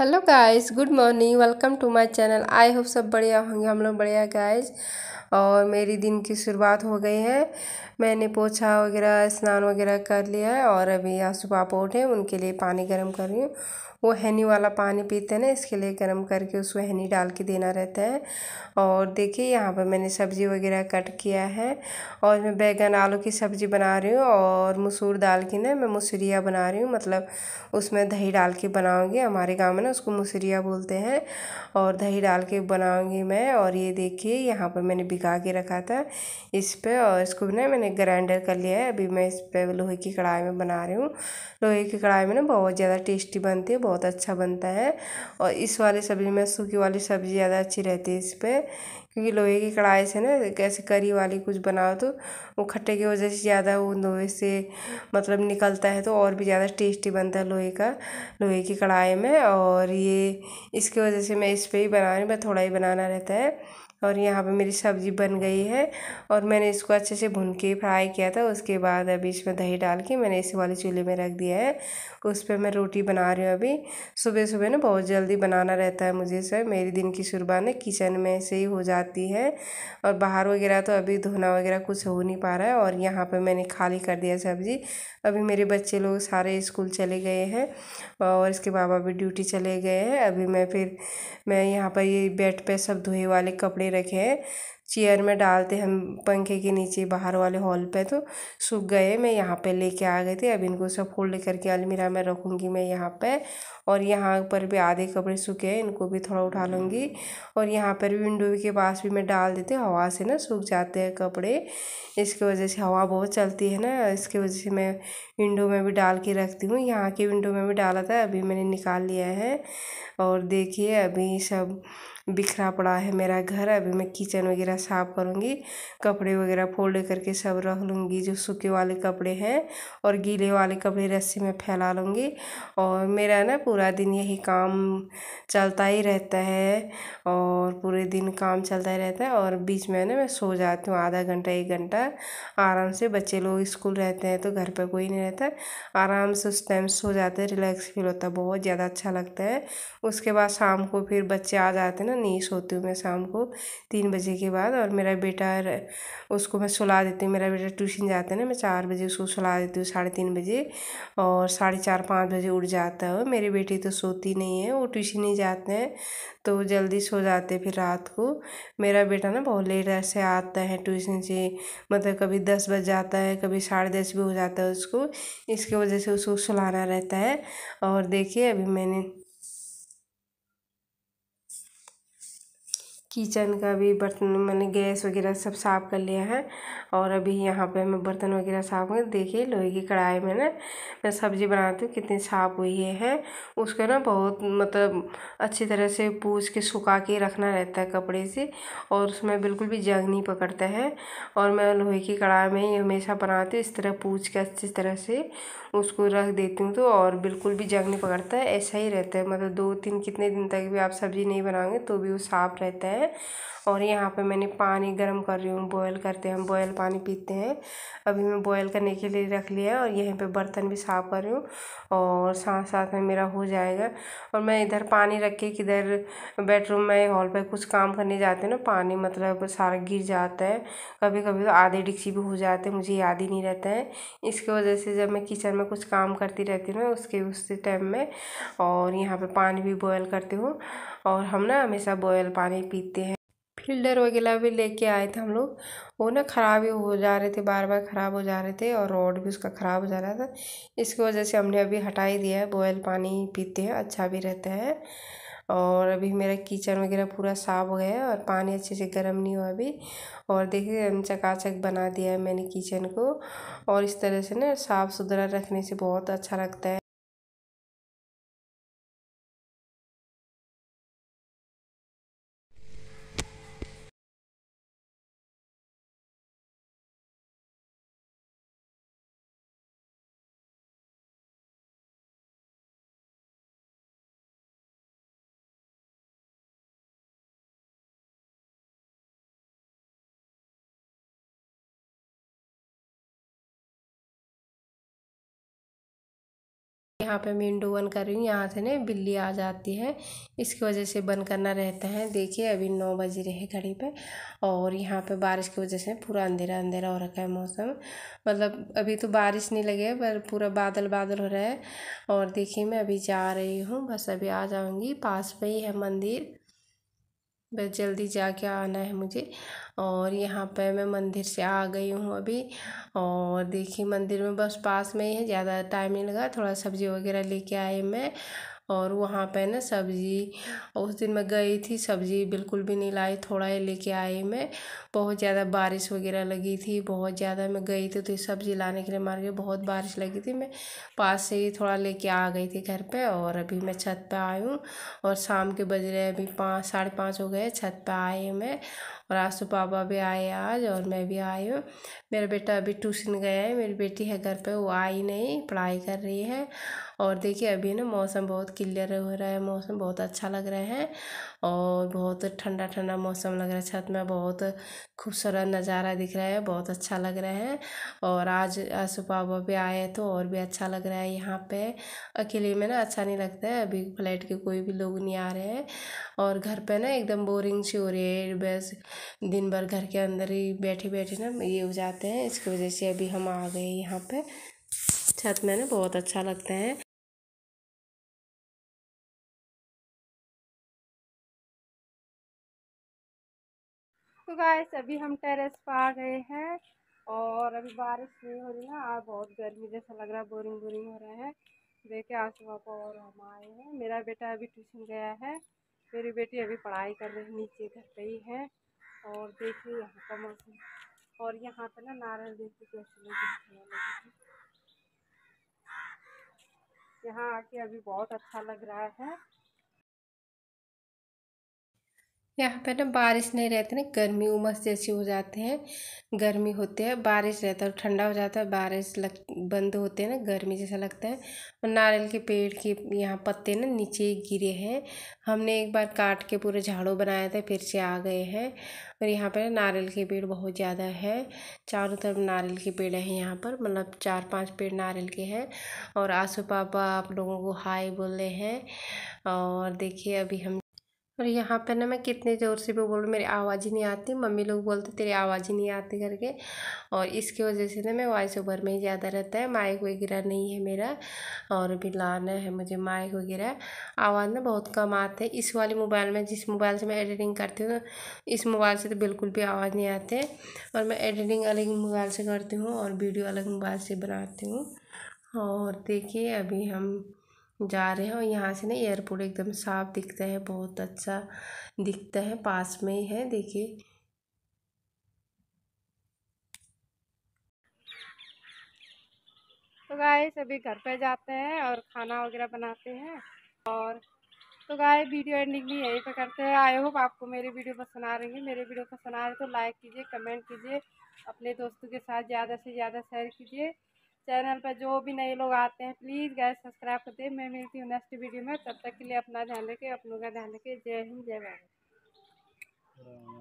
Hello guys good morning welcome to my channel I hope सब बढ़िया होंगे हम लोग बढ़िया गाइस और मेरी दिन की शुरुआत हो गई है मैंने पोछा वगैरह स्नान वगैरह कर लिया है और अभी यहाँ सुबह आप उठे उनके लिए पानी गर्म कर रही हूँ वो हैनी वाला पानी पीते हैं ना इसके लिए गर्म करके उसको हैनी डाल के देना रहता है और देखिए यहाँ पर मैंने सब्ज़ी वगैरह कट किया है और मैं बैगन आलू की सब्ज़ी बना रही हूँ और मसूर दाल की ना मैं मसूरिया बना रही हूँ मतलब उसमें दही डाल के बनाऊँगी हमारे गाँव में ना उसको मुसरिया बोलते हैं और दही डाल के बनाऊँगी मैं और ये देखिए यहाँ पर मैंने भिगा के रखा था इस पर और इसको ना मैंने ग्राइंडर कर लिया है अभी मैं इस पर लोहे की कढ़ाई में बना रही हूँ लोहे की कढ़ाई में ना बहुत ज़्यादा टेस्टी बनती है बहुत अच्छा बनता है और इस वाली सब्ज़ी में सूखी वाली सब्ज़ी ज़्यादा अच्छी रहती है इस पर क्योंकि लोहे की कढ़ाई से ना कैसे करी वाली कुछ बनाओ तो वो खट्टे की वजह से ज़्यादा वो लोहे से मतलब निकलता है तो और भी ज़्यादा टेस्टी बनता है लोहे का लोहे की कढ़ाई में और ये इसकी वजह से मैं इस पर ही बना रही मैं थोड़ा ही बनाना रहता है और यहाँ पे मेरी सब्ज़ी बन गई है और मैंने इसको अच्छे से भून के फ्राई किया था उसके बाद अभी इसमें दही डाल के मैंने इसी वाले चूल्हे में रख दिया है उस पर मैं रोटी बना रही हूँ अभी सुबह सुबह ना बहुत जल्दी बनाना रहता है मुझे सर मेरे दिन की शुरुआत ना किचन में से ही हो जाती है और बाहर वगैरह तो अभी धोना वगैरह कुछ हो नहीं पा रहा है और यहाँ पर मैंने खाली कर दिया सब्ज़ी अभी मेरे बच्चे लोग सारे स्कूल चले गए हैं और इसके बाबा भी ड्यूटी चले गए हैं अभी मैं फिर मैं यहाँ पर ये बेड पर सब धोए वाले कपड़े रखे हैं चेयर में डालते हम पंखे के नीचे बाहर वाले हॉल पे तो सूख गए मैं यहाँ पे लेके आ गए थे अब इनको सब फोल्ड करके अलमीरा में रखूँगी मैं यहाँ पे और यहाँ पर भी आधे कपड़े सूखे हैं इनको भी थोड़ा उठा हाँ। लूँगी और यहाँ पर भी विंडो के पास भी मैं डाल देती हूँ हवा से ना सूख जाते हैं कपड़े इसकी वजह से हवा बहुत चलती है ना इसकी वजह से मैं विंडो में भी डाल के रखती हूँ यहाँ के विंडो में भी डाला था अभी मैंने निकाल लिया है और देखिए अभी सब बिखरा पड़ा है मेरा घर अभी मैं किचन वगैरह साफ़ करूँगी कपड़े वगैरह फोल्ड करके सब रख लूँगी जो सूखे वाले कपड़े हैं और गीले वाले कपड़े रस्सी में फैला लूँगी और मेरा ना पूरा दिन यही काम चलता ही रहता है और पूरे दिन काम चलता ही रहता है और बीच में ना मैं सो जाती हूँ आधा घंटा एक घंटा आराम से बच्चे लोग स्कूल रहते हैं तो घर पर कोई नहीं रहता आराम से उस टाइम सो जाते हैं रिलैक्स फील होता है बहुत ज़्यादा अच्छा लगता है उसके बाद शाम को फिर बच्चे आ जाते हैं ना नहीं सोती हूँ मैं शाम को तीन बजे के बाद बाद और मेरा बेटा उसको मैं सुला देती हूँ मेरा बेटा ट्यूशन जाता है ना मैं चार बजे उसको सुला देती हूँ साढ़े तीन बजे और साढ़े चार पाँच बजे उठ जाता है मेरी बेटी तो सोती नहीं है वो ट्यूशन ही जाते हैं तो जल्दी सो जाते फिर रात को मेरा बेटा ना बहुत लेट से आता है ट्यूशन से मतलब कभी दस बज जाता है कभी साढ़े दस भी हो जाता है उसको इसकी वजह से उसको सुलाना रहता है और देखिए अभी मैंने किचन का भी बर्तन मैंने गैस वगैरह सब साफ़ कर लिया है और अभी यहाँ पे मैं बर्तन वगैरह साफ़ कर देखिए लोहे की कढ़ाई में ना मैं सब्ज़ी बनाती हूँ कितनी साफ़ हुई है उसको ना बहुत मतलब अच्छी तरह से पूछ के सुखा के रखना रहता है कपड़े से और उसमें बिल्कुल भी जंग नहीं पकड़ता है और मैं लोहे की कढ़ाई में ही हमेशा बनाती हूँ इस तरह पूछ के अच्छी तरह से उसको रख देती हूँ तो और बिल्कुल भी जंग नहीं पकड़ता है ऐसा ही रहता है मतलब दो तीन कितने दिन तक भी आप सब्ज़ी नहीं बनाओगे तो भी वो साफ़ रहता है और यहाँ पे मैंने पानी गर्म कर रही हूँ बॉयल करते हैं हम बॉयल पानी पीते हैं अभी मैं बॉयल करने के लिए रख लिया है और यहीं पे बर्तन भी साफ कर रही हूँ और साथ साथ में मेरा हो जाएगा और मैं इधर पानी रख के किधर बेडरूम में हॉल पे कुछ काम करने जाते हैं ना पानी मतलब सारा गिर जाता है कभी कभी तो आधे डिक्सी भी हो जाते हैं मुझे याद ही नहीं रहता है इसकी वजह से जब मैं किचन में कुछ काम करती रहती हूँ ना उसके उस टाइम में और यहाँ पर पानी भी बॉयल करती हूँ और हम ना हमेशा बॉयल पानी पीते फिल्डर वगैरह भी लेके आए थे हम लोग वो ना ख़राब ही हो जा रहे थे बार बार ख़राब हो जा रहे थे और रोड भी उसका ख़राब हो जा रहा था इसकी वजह से हमने अभी हटा ही दिया है बॉयल पानी पीते हैं अच्छा भी रहता है और अभी मेरा किचन वगैरह पूरा साफ हो गया है और पानी अच्छे से गर्म नहीं हुआ अभी और देखिए हम चकाचक बना दिया है मैंने किचन को और इस तरह से ना साफ़ सुथरा रखने से बहुत अच्छा लगता है यहाँ पे मैं विंडो बंद कर रही हूँ यहाँ से ना बिल्ली आ जाती है इसकी वजह से बंद करना रहता है देखिए अभी नौ बज रहे हैं घड़ी पे और यहाँ पे बारिश की वजह से पूरा अंधेरा अंधेरा हो रखा है मौसम मतलब अभी तो बारिश नहीं लगे पर पूरा बादल बादल हो रहा है और देखिए मैं अभी जा रही हूँ बस अभी आ जाऊँगी पास में ही है मंदिर बस जल्दी जाके आना है मुझे और यहाँ पे मैं मंदिर से आ गई हूँ अभी और देखिए मंदिर में बस पास में ही है ज़्यादा टाइम नहीं लगा थोड़ा सब्ज़ी वगैरह लेके आए मैं और वहाँ पे ना सब्ज़ी उस दिन मैं गई थी सब्ज़ी बिल्कुल भी नहीं लाई थोड़ा ही लेके आई मैं बहुत ज़्यादा बारिश वगैरह लगी थी बहुत ज़्यादा मैं गई थी तो सब्ज़ी लाने के लिए मार मार्केट बहुत बारिश लगी थी मैं पास से ही थोड़ा लेके आ गई थी घर पे और अभी मैं छत पे आई हूँ और शाम के बज रहे अभी पाँच साढ़े पाँच हो गए छत पर आई मैं और आंसू पापा भी आए आज और मैं भी आई हूँ मेरा बेटा अभी ट्यूशन गया है मेरी बेटी है घर पे वो आई नहीं पढ़ाई कर रही है और देखिए अभी ना मौसम बहुत क्लियर हो रहा है मौसम बहुत अच्छा लग रहा है और बहुत ठंडा ठंडा मौसम लग रहा है छत में बहुत खूबसूरत नज़ारा दिख रहा है बहुत अच्छा लग रहा है और आज आंसू पापा भी आए तो और भी अच्छा लग रहा है यहाँ पे अकेले में ना अच्छा नहीं लगता है अभी फ्लैट के कोई भी लोग नहीं आ रहे हैं और घर पे ना एकदम बोरिंग सी हो रही है बस दिन भर घर के अंदर ही बैठे बैठे ना ये हो जाते हैं इसकी वजह से अभी हम आ गए यहाँ पे छत में ना बहुत अच्छा लगता है तो गाइस अभी हम टेरेस पर आ गए हैं और अभी बारिश नहीं हो रही ना आज बहुत गर्मी जैसा लग रहा है बोरिंग बोरिंग हो रहा है देखे आज सुबह को और हम आए हैं मेरा बेटा अभी ट्यूशन गया है मेरी बेटी अभी पढ़ाई कर रही है नीचे घर पे ही है और देखिए यहाँ का मौसम और यहाँ पे ना नारियल देखिए कैसे लगी यहाँ आके अभी बहुत अच्छा लग रहा है यहाँ पे ना बारिश नहीं रहती ना गर्मी उमस जैसी हो जाते हैं गर्मी होती है बारिश रहता है ठंडा हो जाता है बारिश लग बंद होते हैं ना गर्मी जैसा लगता है और नारियल के पेड़ के यहाँ पत्ते ना नीचे गिरे हैं हमने एक बार काट के पूरे झाड़ू बनाया था फिर से आ गए हैं और यहाँ पर नारियल के पेड़ बहुत ज़्यादा है चारों तरफ नारियल के पेड़ हैं यहाँ पर मतलब चार पाँच पेड़ नारियल के हैं और आंसू पापा आप लोगों को हाई बोल रहे हैं और देखिए अभी हम और यहाँ पे ना मैं कितने ज़ोर से भी बोलूँ मेरी आवाज़ ही नहीं आती मम्मी लोग बोलते तेरी आवाज़ ही नहीं आती करके और इसकी वजह से ना मैं वॉइस ओवर में ही ज़्यादा रहता है माइक वगैरह नहीं है मेरा और भी लाना है मुझे माइक वगैरह आवाज़ ना बहुत कम आती है इस वाले मोबाइल में जिस मोबाइल से मैं एडिटिंग करती हूँ इस मोबाइल से तो बिल्कुल भी आवाज़ नहीं आती है और मैं एडिटिंग अलग मोबाइल से करती हूँ और वीडियो अलग मोबाइल से बनाती हूँ और देखिए अभी हम जा रहे हैं और यहाँ से ना एयरपोर्ट एकदम साफ दिखता है बहुत अच्छा दिखता है पास में ही है देखिए तो गाय सभी घर पे जाते हैं और खाना वगैरह बनाते हैं और तो गाय वीडियो एंडिंग भी यहीं पे करते हैं आई होप आपको मेरी वीडियो पसंद आ रही है मेरे वीडियो पसंद आ रही है तो लाइक कीजिए कमेंट कीजिए अपने दोस्तों के साथ ज़्यादा से ज़्यादा शेयर कीजिए चैनल पर जो भी नए लोग आते हैं प्लीज़ गैस सब्सक्राइब कर दे मैं मिलती हूँ नेक्स्ट वीडियो में तब तक के लिए अपना ध्यान रखें अपनों का ध्यान रखें जय हिंद जय भारत